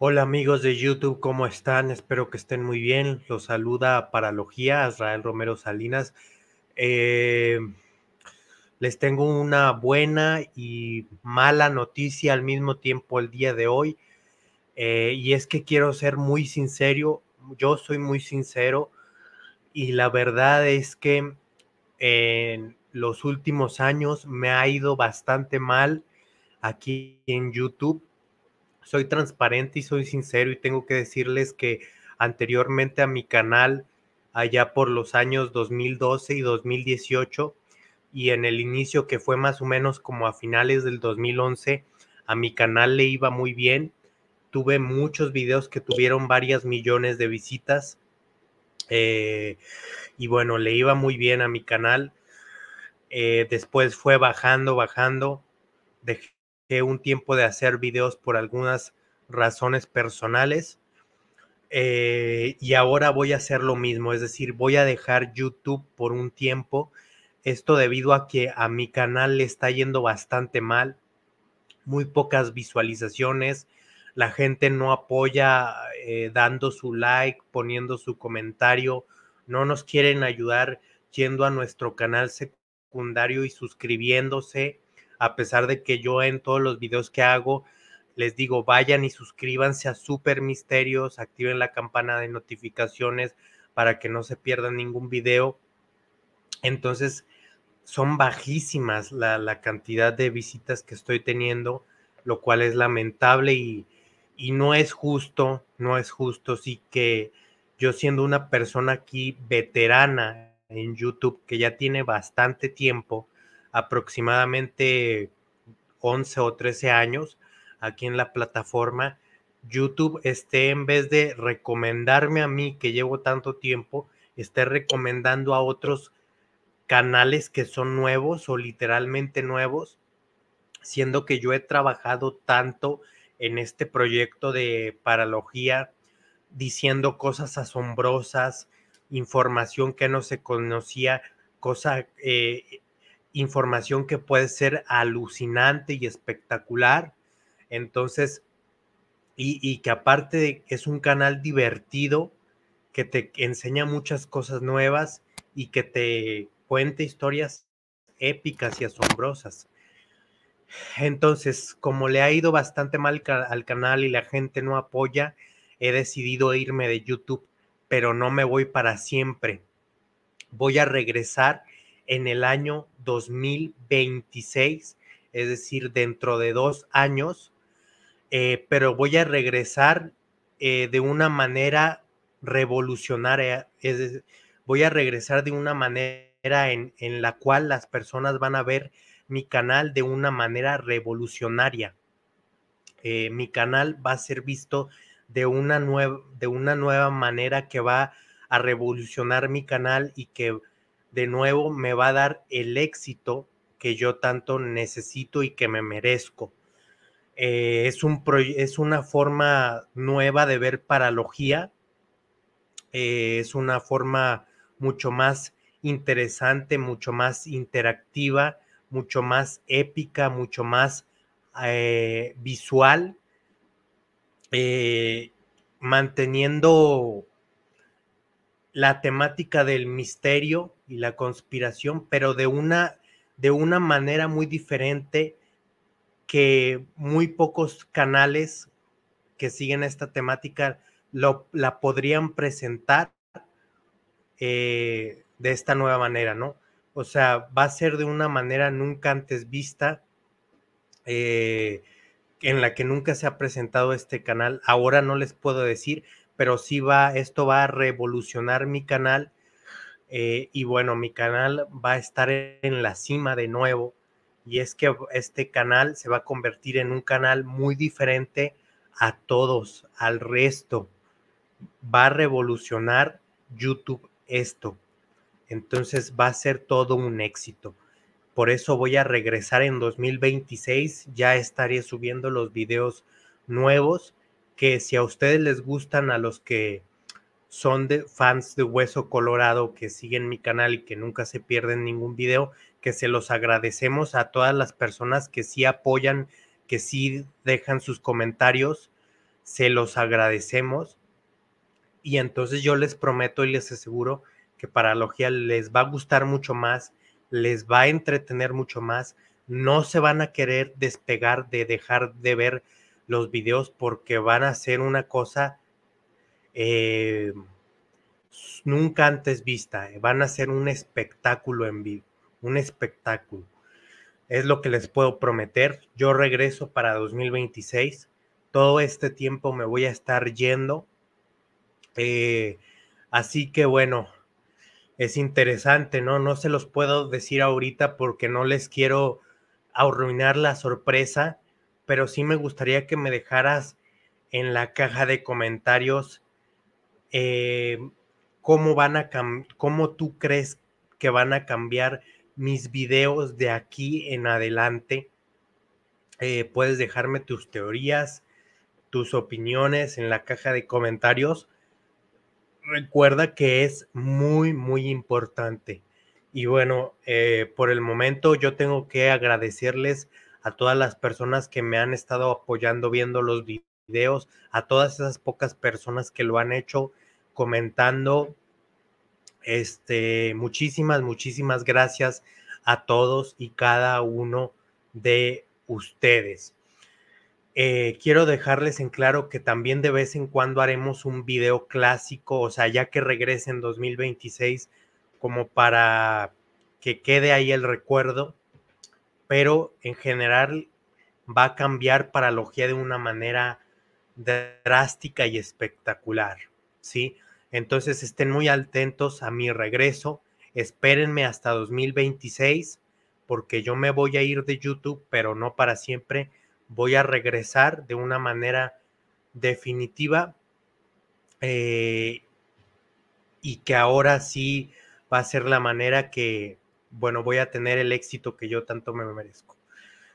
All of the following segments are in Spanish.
Hola amigos de YouTube, ¿cómo están? Espero que estén muy bien. Los saluda Paralogía, Israel Romero Salinas. Eh, les tengo una buena y mala noticia al mismo tiempo el día de hoy. Eh, y es que quiero ser muy sincero, yo soy muy sincero y la verdad es que en los últimos años me ha ido bastante mal aquí en YouTube soy transparente y soy sincero y tengo que decirles que anteriormente a mi canal, allá por los años 2012 y 2018, y en el inicio que fue más o menos como a finales del 2011, a mi canal le iba muy bien. Tuve muchos videos que tuvieron varias millones de visitas. Eh, y bueno, le iba muy bien a mi canal. Eh, después fue bajando, bajando. Dejé un tiempo de hacer videos por algunas razones personales. Eh, y ahora voy a hacer lo mismo, es decir, voy a dejar YouTube por un tiempo. Esto debido a que a mi canal le está yendo bastante mal, muy pocas visualizaciones, la gente no apoya eh, dando su like, poniendo su comentario, no nos quieren ayudar yendo a nuestro canal secundario y suscribiéndose a pesar de que yo en todos los videos que hago les digo, vayan y suscríbanse a Super Misterios, activen la campana de notificaciones para que no se pierdan ningún video. Entonces, son bajísimas la, cantidad de visitas que estoy teniendo, lo cual es lamentable y, y no es justo, no es justo, sí que yo siendo una persona aquí veterana en YouTube que ya tiene bastante tiempo, aproximadamente 11 o 13 años aquí en la plataforma, YouTube esté en vez de recomendarme a mí que llevo tanto tiempo, esté recomendando a otros canales que son nuevos o literalmente nuevos, siendo que yo he trabajado tanto en este proyecto de paralogía, diciendo cosas asombrosas, información que no se conocía, cosa eh, información que puede ser alucinante y espectacular. Entonces, y, que aparte es un canal divertido que te enseña muchas cosas nuevas y que te cuenta historias épicas y asombrosas. Entonces, como le ha ido bastante mal al canal y la gente no apoya, he decidido irme de YouTube, pero no me voy para siempre. Voy a regresar en el año 2026, es decir, dentro de dos años, eh, pero eh, voy a regresar de una manera revolucionaria, voy a regresar de una manera en, la cual las personas van a ver mi canal de una manera revolucionaria. Eh, mi canal va a ser visto de una, de una nueva manera que va a revolucionar mi canal y que de nuevo me va a dar el éxito que yo tanto necesito y que me merezco. Eh, es, un es una forma nueva de ver paralogía, eh, es una forma mucho más interesante, mucho más interactiva, mucho más épica, mucho más eh, visual, manteniendo la temática del misterio y la conspiración, pero de una, de una manera muy diferente que muy pocos canales que siguen esta temática lo, la podrían presentar eh, de esta nueva manera, ¿no? O sea, va a ser de una manera nunca antes vista, eh, en la que nunca se ha presentado este canal. Ahora no les puedo decir, pero sí va, esto va a revolucionar mi canal. Eh, y bueno, mi canal va a estar en la cima de nuevo. Y es que este canal se va a convertir en un canal muy diferente a todos, al resto. Va a revolucionar YouTube esto. Entonces va a ser todo un éxito. Por eso voy a regresar en 2026. Ya estaré subiendo los videos nuevos que si a ustedes les gustan, a los que son de fans de Hueso Colorado, que siguen mi canal y que nunca se pierden ningún video, que se los agradecemos a todas las personas que sí apoyan, que sí dejan sus comentarios, se los agradecemos. Y entonces yo les prometo y les aseguro que Logia les va a gustar mucho más, les va a entretener mucho más, no se van a querer despegar de dejar de ver los videos porque van a ser una cosa eh, nunca antes vista. Eh, van a ser un espectáculo en vivo, un espectáculo. Es lo que les puedo prometer. Yo regreso para 2026. Todo este tiempo me voy a estar yendo. Eh, así que bueno, es interesante, ¿no? No se los puedo decir ahorita porque no les quiero arruinar la sorpresa pero sí me gustaría que me dejaras en la caja de comentarios eh, cómo van a cómo tú crees que van a cambiar mis videos de aquí en adelante. Eh, puedes dejarme tus teorías, tus opiniones en la caja de comentarios. Recuerda que es muy, muy importante. Y bueno, eh, por el momento yo tengo que agradecerles a todas las personas que me han estado apoyando viendo los videos, a todas esas pocas personas que lo han hecho comentando. Este, muchísimas, muchísimas gracias a todos y cada uno de ustedes. Eh, quiero dejarles en claro que también de vez en cuando haremos un video clásico, o sea, ya que regrese en 2026, como para que quede ahí el recuerdo pero en general va a cambiar para de una manera drástica y espectacular, ¿sí? Entonces estén muy atentos a mi regreso, espérenme hasta 2026, porque yo me voy a ir de YouTube, pero no para siempre, voy a regresar de una manera definitiva eh, y que ahora sí va a ser la manera que, bueno, voy a tener el éxito que yo tanto me merezco.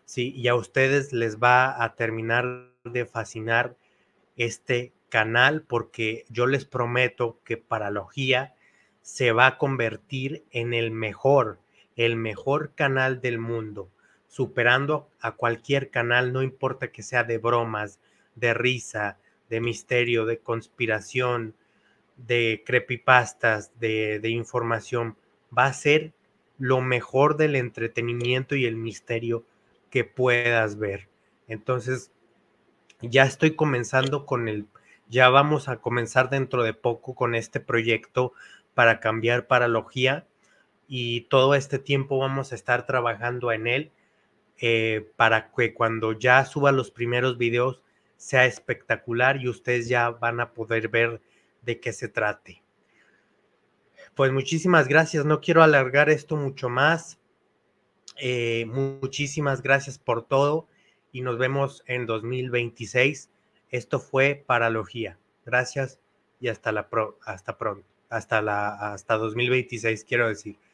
Sí, y a ustedes les va a terminar de fascinar este canal porque yo les prometo que Paralogía se va a convertir en el mejor, el mejor canal del mundo, superando a cualquier canal, no importa que sea de bromas, de risa, de misterio, de conspiración, de creepypastas, de información, va a ser lo mejor del entretenimiento y el misterio que puedas ver. Entonces, ya estoy comenzando con el, ya vamos a comenzar dentro de poco con este proyecto para cambiar paralogía y todo este tiempo vamos a estar trabajando en él eh, para que cuando ya suba los primeros videos sea espectacular y ustedes ya van a poder ver de qué se trate pues muchísimas gracias. No quiero alargar esto mucho más. Eh, muchísimas gracias por todo y nos vemos en 2026. Esto fue Paralogía. Gracias y hasta la pro, hasta pronto, hasta la hasta 2026 quiero decir.